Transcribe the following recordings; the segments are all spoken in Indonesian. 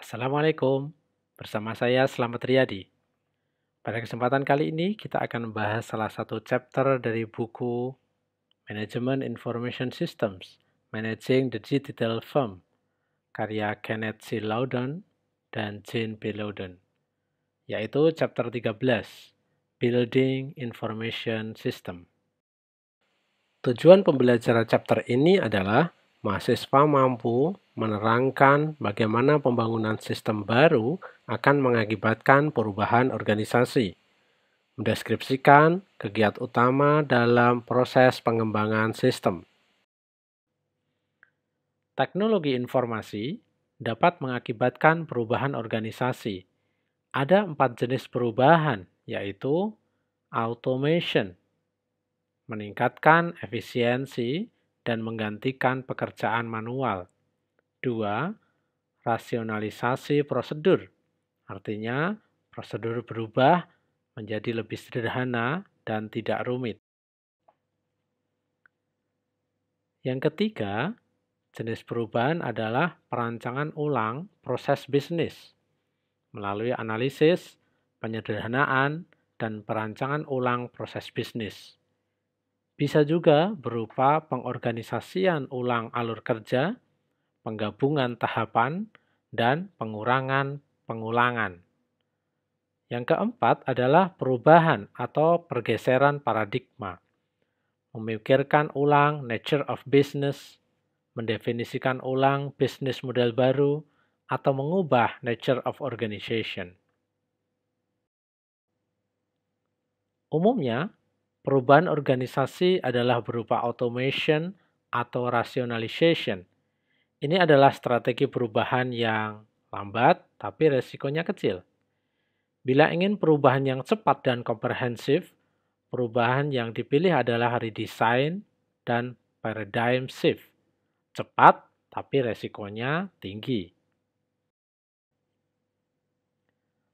Assalamualaikum, bersama saya Selamat Riyadi. Pada kesempatan kali ini kita akan membahas salah satu chapter dari buku Management Information Systems, Managing the Digital Firm, karya Kenneth C. Loudon dan Jane P. Loudon, yaitu chapter 13, Building Information System. Tujuan pembelajaran chapter ini adalah mahasiswa mampu menerangkan bagaimana pembangunan sistem baru akan mengakibatkan perubahan organisasi, mendeskripsikan kegiatan utama dalam proses pengembangan sistem. Teknologi informasi dapat mengakibatkan perubahan organisasi. Ada empat jenis perubahan, yaitu automation, meningkatkan efisiensi, dan menggantikan pekerjaan manual. 2. Rasionalisasi prosedur. Artinya, prosedur berubah menjadi lebih sederhana dan tidak rumit. Yang ketiga, jenis perubahan adalah perancangan ulang proses bisnis melalui analisis, penyederhanaan, dan perancangan ulang proses bisnis. Bisa juga berupa pengorganisasian ulang alur kerja, penggabungan tahapan, dan pengurangan pengulangan. Yang keempat adalah perubahan atau pergeseran paradigma. Memikirkan ulang nature of business, mendefinisikan ulang bisnis model baru, atau mengubah nature of organization. Umumnya, Perubahan organisasi adalah berupa automation atau rationalization. Ini adalah strategi perubahan yang lambat tapi resikonya kecil. Bila ingin perubahan yang cepat dan komprehensif, perubahan yang dipilih adalah redesign dan paradigm shift. Cepat tapi resikonya tinggi.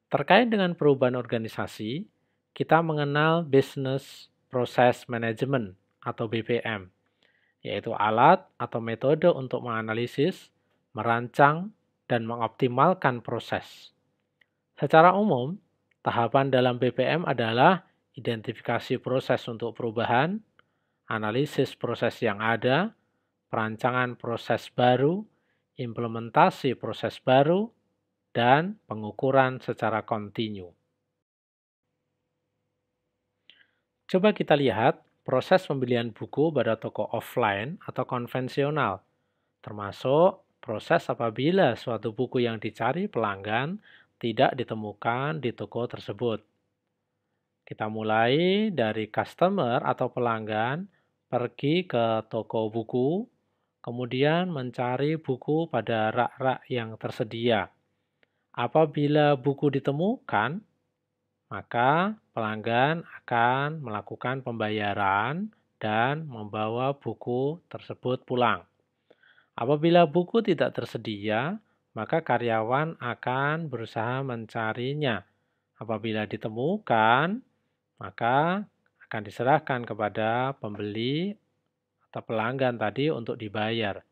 Terkait dengan perubahan organisasi, kita mengenal business Proses Management atau BPM, yaitu alat atau metode untuk menganalisis, merancang, dan mengoptimalkan proses. Secara umum, tahapan dalam BPM adalah identifikasi proses untuk perubahan, analisis proses yang ada, perancangan proses baru, implementasi proses baru, dan pengukuran secara kontinu. Coba kita lihat proses pembelian buku pada toko offline atau konvensional, termasuk proses apabila suatu buku yang dicari pelanggan tidak ditemukan di toko tersebut. Kita mulai dari customer atau pelanggan pergi ke toko buku, kemudian mencari buku pada rak-rak yang tersedia. Apabila buku ditemukan, maka pelanggan akan melakukan pembayaran dan membawa buku tersebut pulang. Apabila buku tidak tersedia, maka karyawan akan berusaha mencarinya. Apabila ditemukan, maka akan diserahkan kepada pembeli atau pelanggan tadi untuk dibayar.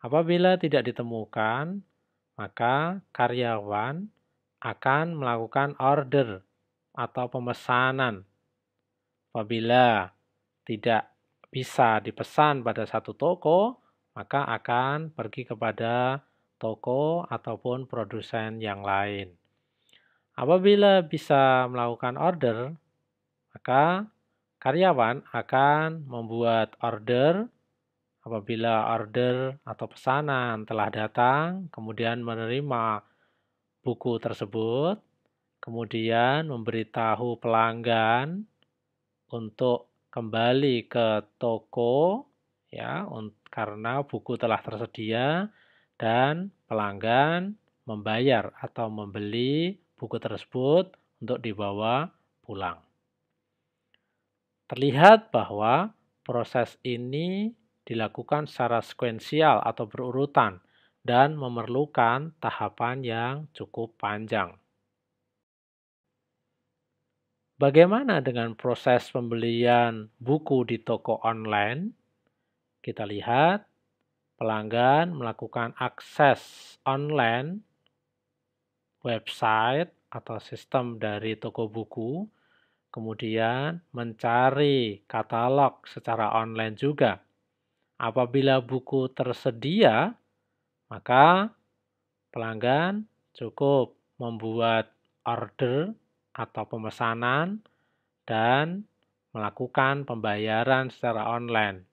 Apabila tidak ditemukan, maka karyawan akan melakukan order atau pemesanan. Apabila tidak bisa dipesan pada satu toko, maka akan pergi kepada toko ataupun produsen yang lain. Apabila bisa melakukan order, maka karyawan akan membuat order apabila order atau pesanan telah datang, kemudian menerima buku tersebut, kemudian memberitahu pelanggan untuk kembali ke toko ya karena buku telah tersedia dan pelanggan membayar atau membeli buku tersebut untuk dibawa pulang. Terlihat bahwa proses ini dilakukan secara sekuensial atau berurutan dan memerlukan tahapan yang cukup panjang. Bagaimana dengan proses pembelian buku di toko online? Kita lihat, pelanggan melakukan akses online website atau sistem dari toko buku, kemudian mencari katalog secara online juga. Apabila buku tersedia, maka pelanggan cukup membuat order atau pemesanan dan melakukan pembayaran secara online.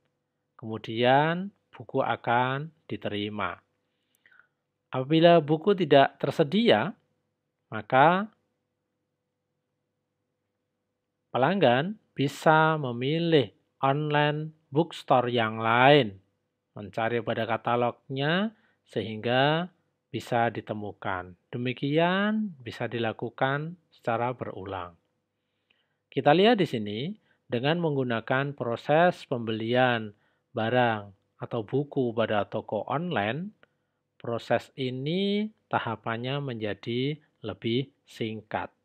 Kemudian buku akan diterima. Apabila buku tidak tersedia, maka pelanggan bisa memilih online bookstore yang lain, mencari pada katalognya sehingga bisa ditemukan. Demikian bisa dilakukan secara berulang. Kita lihat di sini, dengan menggunakan proses pembelian barang atau buku pada toko online, proses ini tahapannya menjadi lebih singkat.